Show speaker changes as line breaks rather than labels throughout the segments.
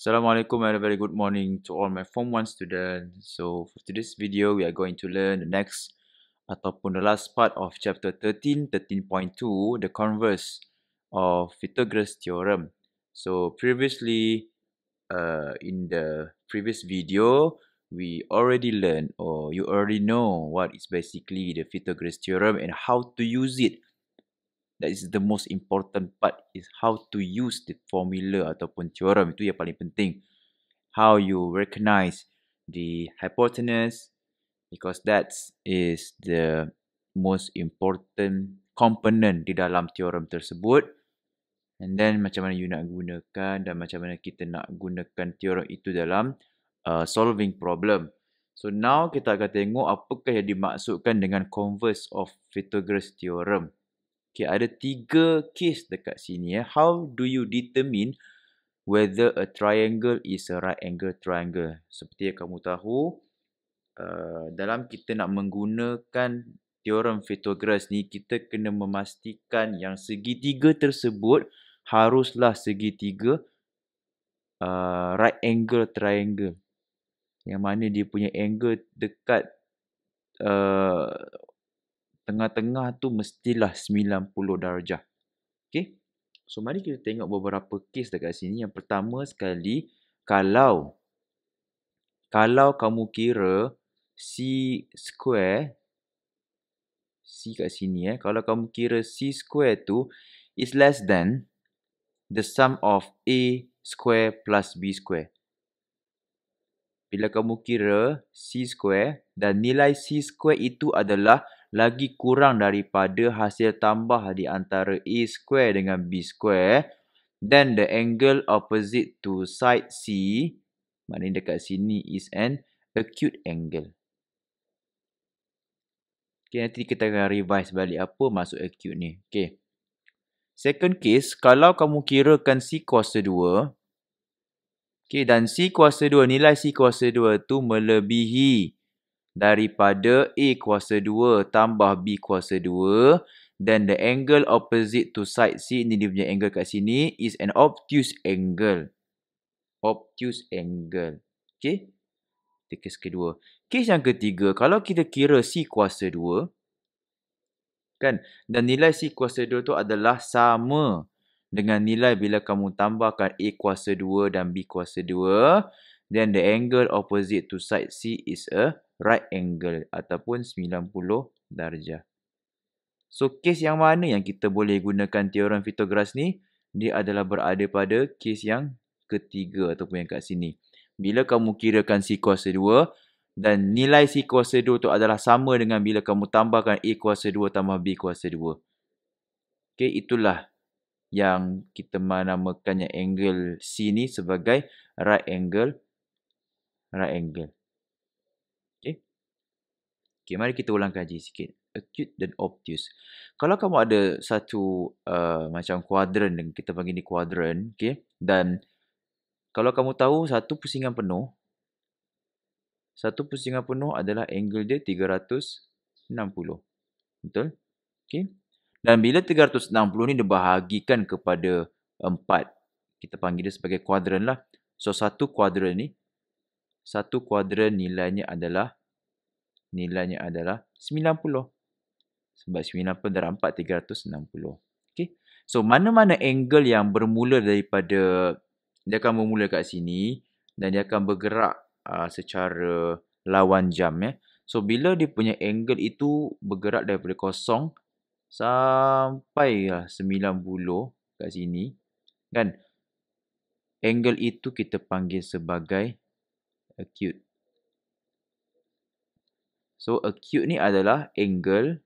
Assalamualaikum and a very good morning to all my Form 1 students. So, for today's video, we are going to learn the next ataupun the last part of chapter 13, 13.2, the converse of Pythagoras theorem. So, previously, uh, in the previous video, we already learned or you already know what is basically the Pythagoras theorem and how to use it that is the most important part is how to use the formula ataupun teorem itu yang paling penting how you recognize the hypotenuse because that is the most important component di dalam teorem tersebut and then macam mana you nak gunakan dan macam mana kita nak gunakan teorem itu dalam uh, solving problem so now kita akan tengok apakah yang dimaksudkan dengan converse of Pythagoras theorem Okay, ada tiga case dekat sini. Eh. How do you determine whether a triangle is a right angle triangle? Seperti yang kamu tahu, uh, dalam kita nak menggunakan teorem Pythagoras ni, kita kena memastikan yang segitiga tersebut haruslah segitiga uh, right angle triangle. Yang mana dia punya angle dekat uh, tengah-tengah tu mestilah 90 darjah. okey? So, mari kita tengok beberapa kes dekat sini. Yang pertama sekali, kalau kalau kamu kira C square C kat sini eh. Kalau kamu kira C square tu is less than the sum of A square plus B square. Bila kamu kira C square dan nilai C square itu adalah lagi kurang daripada hasil tambah di antara a e square dengan B square. Then the angle opposite to side C, maknanya dekat sini is an acute angle. Okay, nanti kita akan revise balik apa masuk acute ni. Okay. Second case, kalau kamu kirakan C kuasa 2, okay, dan C kuasa 2, nilai C kuasa 2 tu melebihi daripada A kuasa 2 tambah B kuasa 2 then the angle opposite to side C ni dia punya angle kat sini is an obtuse angle. Obtuse angle. Okay. Itu kes kedua. Kes yang ketiga, kalau kita kira C kuasa 2 kan dan nilai C kuasa 2 tu adalah sama dengan nilai bila kamu tambahkan A kuasa 2 dan B kuasa 2 then the angle opposite to side C is a right angle ataupun 90 darjah. So case yang mana yang kita boleh gunakan teorem Pythagoras ni? Dia adalah berada pada case yang ketiga ataupun yang kat sini. Bila kamu kirakan c kuasa 2 dan nilai c kuasa 2 tu adalah sama dengan bila kamu tambahkan A kuasa 2 tambah B kuasa 2. Okay, itulah yang kita menamakannya angle C ni sebagai right angle right angle. Okay. Okay, mari kita ulang kaji sikit. Acute dan obtuse. Kalau kamu ada satu uh, macam kuadran yang kita panggil ni kuadran. Okay. Dan kalau kamu tahu satu pusingan penuh. Satu pusingan penuh adalah angle dia 360. Betul? Okay. Dan bila 360 ni dibahagikan kepada empat. Kita panggil dia sebagai kuadran lah. So, satu kuadran ni satu kuadran nilainya adalah nilainya adalah 90. Sebab 90 darah 4, 360. Okay. So, mana-mana angle yang bermula daripada dia akan bermula kat sini dan dia akan bergerak uh, secara lawan jam. Ya. Eh. So, bila dia punya angle itu bergerak daripada kosong sampai ah, uh, 90 kat sini. Kan? Angle itu kita panggil sebagai acute. So acute ni adalah angle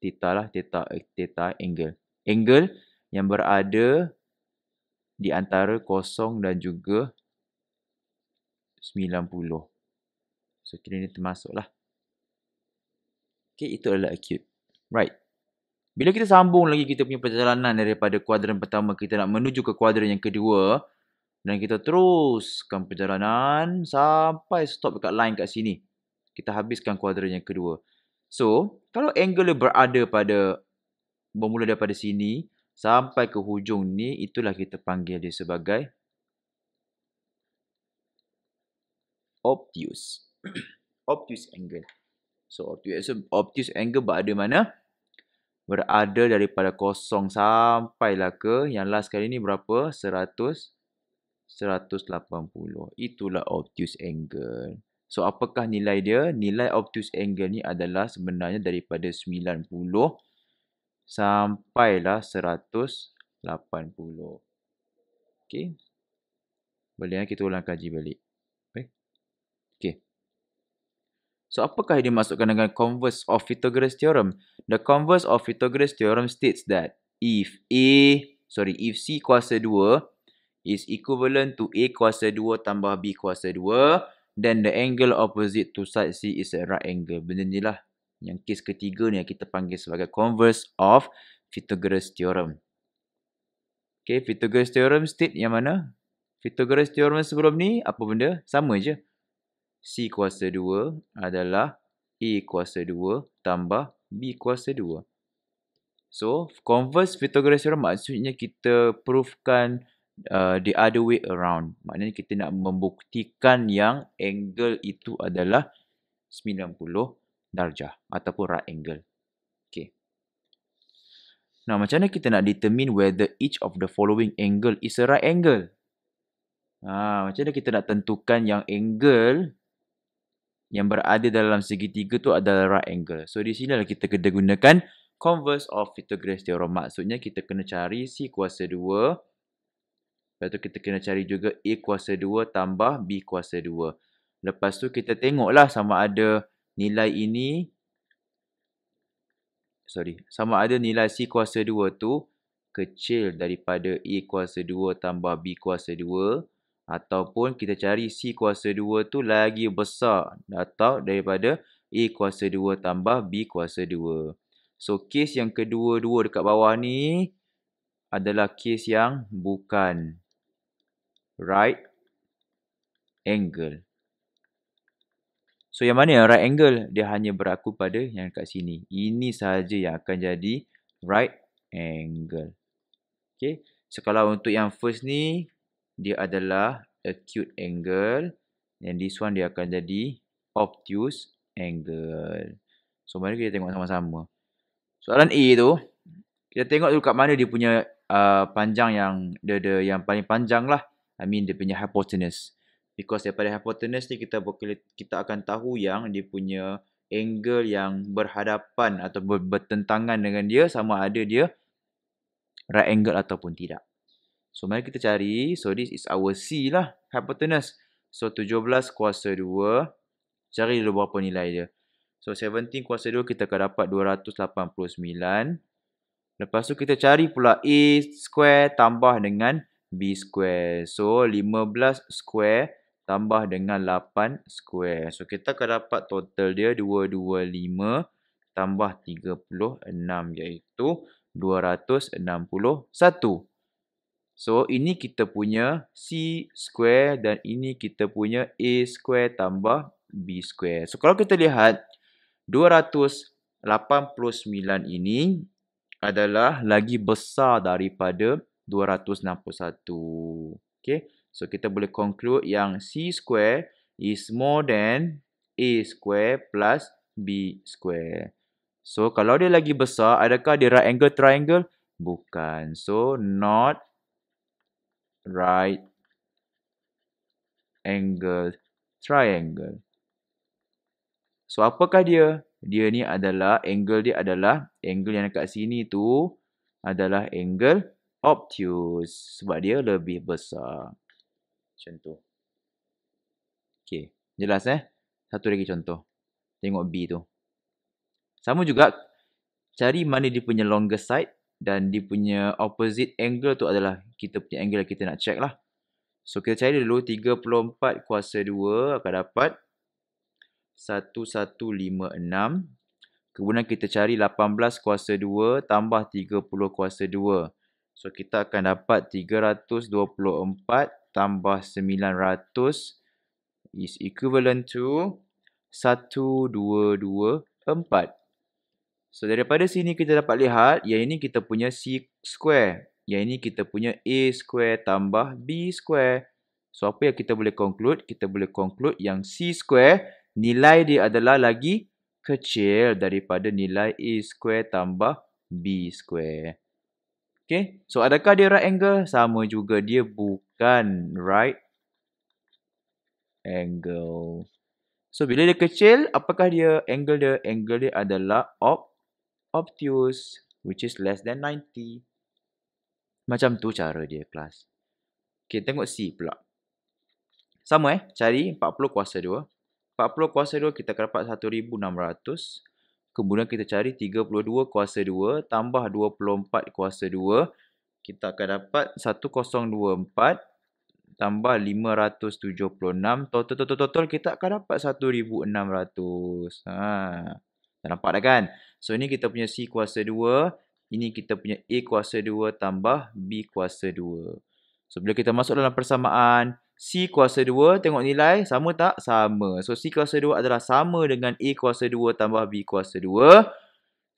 theta lah theta theta angle. Angle yang berada di antara kosong dan juga 90. So kira ni lah. Okay, itu adalah acute. Right. Bila kita sambung lagi kita punya perjalanan daripada kuadran pertama kita nak menuju ke kuadran yang kedua, dan kita teruskan perjalanan sampai stop dekat line kat sini. Kita habiskan kuadran yang kedua. So, kalau angle dia berada pada bermula daripada sini sampai ke hujung ni, itulah kita panggil dia sebagai obtuse. obtuse angle. So, obtuse, obtuse angle berada mana? Berada daripada kosong sampai lah ke yang last kali ni berapa? 100 180. Itulah obtuse angle. So, apakah nilai dia? Nilai obtuse angle ni adalah sebenarnya daripada 90 sampailah 180. Okay. Boleh kan kita ulang kaji balik. Okay. okay. So, apakah dia masukkan dengan converse of Pythagoras theorem? The converse of Pythagoras theorem states that if A, sorry, if C kuasa 2, is equivalent to A kuasa 2 tambah B kuasa 2. Then the angle opposite to side C is a right angle. Benda ni lah. Yang kes ketiga ni yang kita panggil sebagai converse of Pythagoras theorem. Okay, Pythagoras theorem state yang mana? Pythagoras theorem sebelum ni, apa benda? Sama je. C kuasa 2 adalah A kuasa 2 tambah B kuasa 2. So, converse Pythagoras theorem maksudnya kita provekan uh, the other way around. Maknanya kita nak membuktikan yang angle itu adalah 90 darjah ataupun right angle. Okay. Nah, macam mana kita nak determine whether each of the following angle is a right angle? Ha, macam mana kita nak tentukan yang angle yang berada dalam segitiga tu adalah right angle. So, di sini lah kita kena gunakan converse of Pythagoras theorem. Maksudnya, kita kena cari si kuasa Lepas tu kita kena cari juga A kuasa 2 tambah B kuasa 2. Lepas tu kita tengoklah sama ada nilai ini. Sorry. Sama ada nilai C kuasa 2 tu kecil daripada A kuasa 2 tambah B kuasa 2. Ataupun kita cari C kuasa 2 tu lagi besar. Atau daripada A kuasa 2 tambah B kuasa 2. So, case yang kedua-dua dekat bawah ni adalah case yang bukan right angle. So yang mana yang right angle dia hanya berlaku pada yang kat sini. Ini sahaja yang akan jadi right angle. Okay. So kalau untuk yang first ni dia adalah acute angle. And this one dia akan jadi obtuse angle. So mari kita tengok sama-sama. Soalan A tu kita tengok dulu kat mana dia punya uh, panjang yang dia, dia yang paling panjang lah. I mean dia punya hypotenuse. Because daripada hypotenuse ni kita kita akan tahu yang dia punya angle yang berhadapan atau bertentangan dengan dia sama ada dia right angle ataupun tidak. So mari kita cari. So this is our C lah hypotenuse. So 17 kuasa 2 cari dulu berapa nilai dia. So 17 kuasa 2 kita akan dapat 289. Lepas tu kita cari pula A square tambah dengan B square. So 15 square tambah dengan 8 square. So kita akan dapat total dia 225 tambah 36 iaitu 261. So ini kita punya C square dan ini kita punya A square tambah B square. So kalau kita lihat 289 ini adalah lagi besar daripada 261. Okay. So, kita boleh conclude yang C square is more than A square plus B square. So, kalau dia lagi besar, adakah dia right angle triangle? Bukan. So, not right angle triangle. So, apakah dia? Dia ni adalah, angle dia adalah, angle yang dekat sini tu adalah angle obtuse sebab dia lebih besar. Contoh. Okay. Jelas eh? Satu lagi contoh. Tengok B tu. Sama juga cari mana dia punya longest side dan dia punya opposite angle tu adalah kita punya angle yang kita nak check lah. So kita cari dulu 34 kuasa 2 akan dapat 1156. Kemudian kita cari 18 kuasa 2 tambah 30 kuasa So kita akan dapat 324 tambah 900 is equivalent to 1224. So daripada sini kita dapat lihat yang ini kita punya C square. Yang ini kita punya A square tambah B square. So apa yang kita boleh conclude? Kita boleh conclude yang C square nilai dia adalah lagi kecil daripada nilai A square tambah B square. Okay. So, adakah dia right angle? Sama juga dia bukan right angle. So, bila dia kecil, apakah dia angle dia? Angle dia adalah ob obtuse, which is less than 90. Macam tu cara dia, kelas. Okay, tengok C pula. Sama eh, cari 40 kuasa 2. 40 kuasa 2, kita akan dapat 1,600. Kemudian kita cari 32 kuasa 2 tambah 24 kuasa 2. Kita akan dapat 1024 tambah 576. Total, total, total kita akan dapat 1600. Ha. Dah nampak dah kan? So ini kita punya C kuasa 2. Ini kita punya A kuasa 2 tambah B kuasa 2. So bila kita masuk dalam persamaan, C kuasa 2 tengok nilai sama tak? Sama. So C kuasa 2 adalah sama dengan A kuasa 2 tambah B kuasa 2.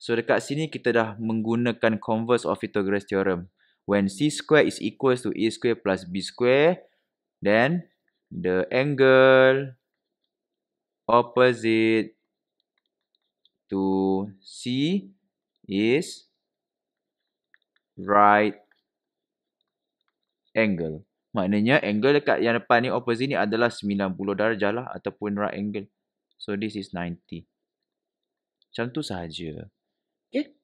So dekat sini kita dah menggunakan converse of Pythagoras theorem. When C square is equal to A square plus B square, then the angle opposite to C is right angle. Maknanya angle dekat yang depan ni opposite ni adalah 90 darjah lah ataupun right angle. So this is 90. Macam tu sahaja. Okay.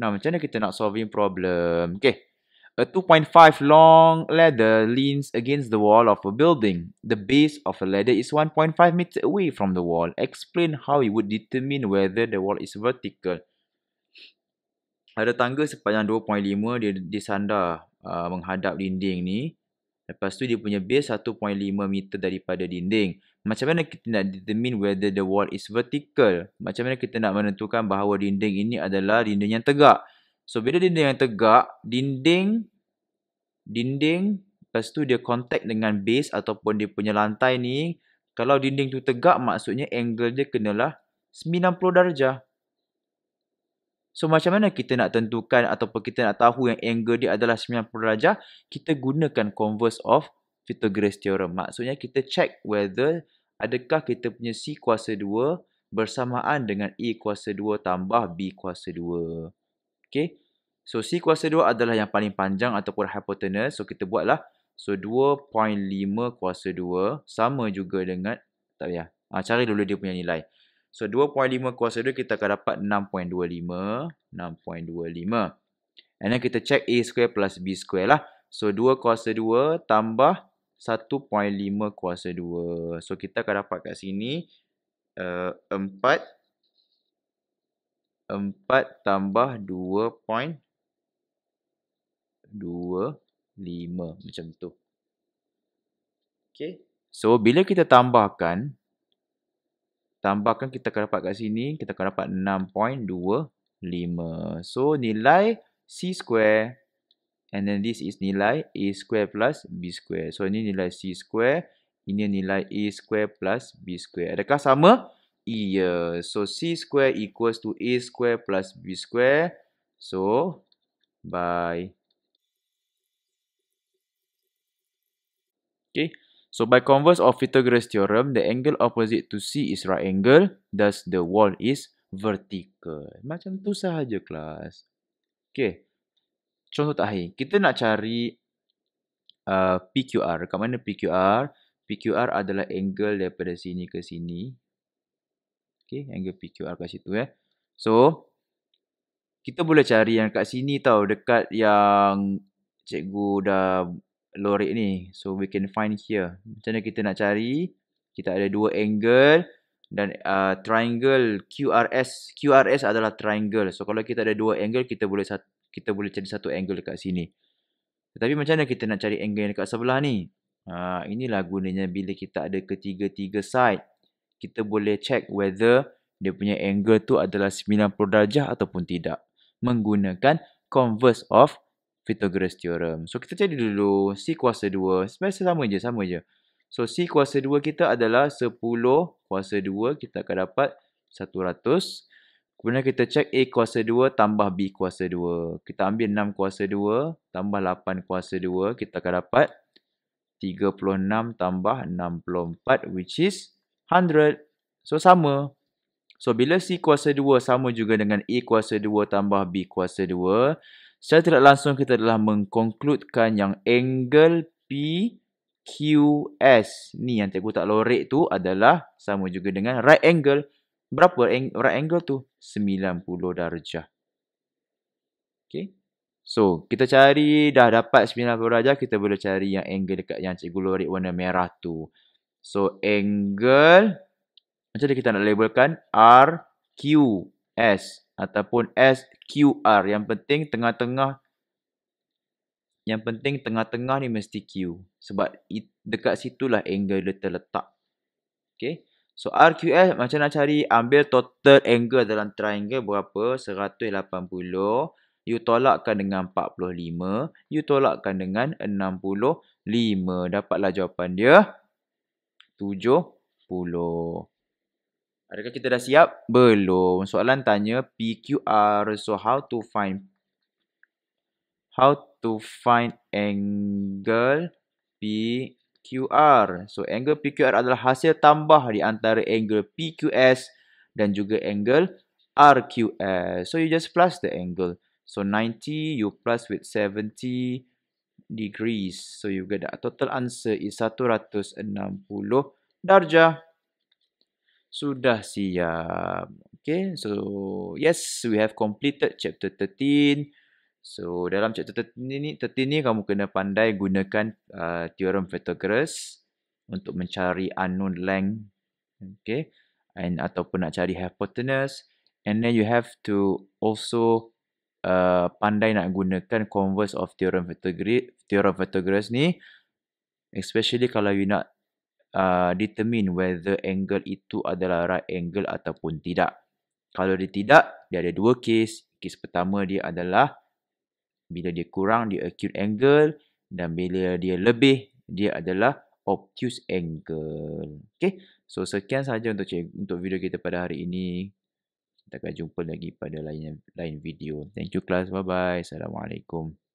Nah macam mana kita nak solving problem? Okay. A 2.5 long ladder leans against the wall of a building. The base of a ladder is 1.5 meters away from the wall. Explain how you would determine whether the wall is vertical. Ada tangga sepanjang 2.5 dia disandar uh, menghadap dinding ni. Lepas tu dia punya base 1.5 meter daripada dinding. Macam mana kita nak determine whether the wall is vertical? Macam mana kita nak menentukan bahawa dinding ini adalah dinding yang tegak? So bila dinding yang tegak, dinding dinding lepas tu dia contact dengan base ataupun dia punya lantai ni, kalau dinding tu tegak maksudnya angle dia kenalah 90 darjah. So macam mana kita nak tentukan ataupun kita nak tahu yang angle dia adalah 90 darjah, kita gunakan converse of Pythagoras theorem. Maksudnya kita check whether adakah kita punya C kuasa 2 bersamaan dengan E kuasa 2 tambah B kuasa 2. Okay. So C kuasa 2 adalah yang paling panjang ataupun hypotenuse. So kita buatlah. So 2.5 kuasa 2 sama juga dengan, tak payah. Ah, cari dulu dia punya nilai. 2.5 So 2.5 kuasa 2 kita akan dapat 6.25 6.25 And then kita check A square plus B square lah So 2 kuasa 2 tambah 1.5 kuasa 2 So kita akan dapat kat sini uh, 4 4 tambah 2.25 2.5 macam tu Okay So bila kita tambahkan tambahkan kita akan dapat kat sini kita akan dapat 6.25 so nilai c square and then this is nilai a square plus b square so ini nilai c square ini nilai a square plus b square adakah sama iya so c square equals to a square plus b square so bye okay So by converse of Pythagoras theorem, the angle opposite to C is right angle, thus the wall is vertical. Macam tu sahaja kelas. Okay. Contoh tak akhir. Kita nak cari uh, PQR. Dekat mana PQR? PQR adalah angle daripada sini ke sini. Okay, angle PQR kat situ eh. So, kita boleh cari yang kat sini tau. Dekat yang cikgu dah low rate ni. So we can find here. Macam mana kita nak cari? Kita ada dua angle dan uh, triangle QRS. QRS adalah triangle. So kalau kita ada dua angle, kita boleh kita boleh cari satu angle dekat sini. Tetapi macam mana kita nak cari angle yang dekat sebelah ni? Uh, inilah gunanya bila kita ada ketiga-tiga side. Kita boleh check whether dia punya angle tu adalah 90 darjah ataupun tidak. Menggunakan converse of Pythagoras Theorem. So, kita cari dulu C kuasa 2. Sebenarnya sama je, sama je. So, C kuasa 2 kita adalah 10 kuasa 2. Kita akan dapat 100. Kemudian kita cek A kuasa 2 tambah B kuasa 2. Kita ambil 6 kuasa 2 tambah 8 kuasa 2. Kita akan dapat 36 tambah 64 which is 100. So, sama. So, bila C kuasa 2 sama juga dengan A kuasa 2 tambah B kuasa 2 secara tidak langsung kita telah mengkonkludkan yang angle PQS ni yang cikgu tak lorek tu adalah sama juga dengan right angle. Berapa right angle tu? 90 darjah. Okay. So, kita cari dah dapat 90 darjah, kita boleh cari yang angle dekat yang cikgu lorek warna merah tu. So, angle macam mana kita nak labelkan RQS ataupun SQR. Yang penting tengah-tengah yang penting tengah-tengah ni mesti Q. Sebab dekat situlah angle dia terletak. Okay. So RQS macam nak cari ambil total angle dalam triangle berapa? 180. You tolakkan dengan 45. You tolakkan dengan 65. Dapatlah jawapan dia. 70. Adakah kita dah siap? Belum. Soalan tanya PQR. So how to find how to find angle PQR. So angle PQR adalah hasil tambah di antara angle PQS dan juga angle RQS. So you just plus the angle. So 90 you plus with 70 degrees. So you get the total answer is 160 darjah sudah siap. Okay, so yes, we have completed chapter 13. So, dalam chapter 13 ni, 13 ni kamu kena pandai gunakan uh, theorem Pythagoras untuk mencari unknown length. Okay, and ataupun nak cari hypotenuse. And then you have to also uh, pandai nak gunakan converse of theorem Pythagoras, ni. Especially kalau you nak Uh, determine whether angle itu adalah right angle ataupun tidak. Kalau dia tidak, dia ada dua case. Case pertama dia adalah bila dia kurang, dia acute angle. Dan bila dia lebih, dia adalah obtuse angle. Okay. So, sekian saja untuk untuk video kita pada hari ini. Kita akan jumpa lagi pada lain lain video. Thank you, class. Bye-bye. Assalamualaikum.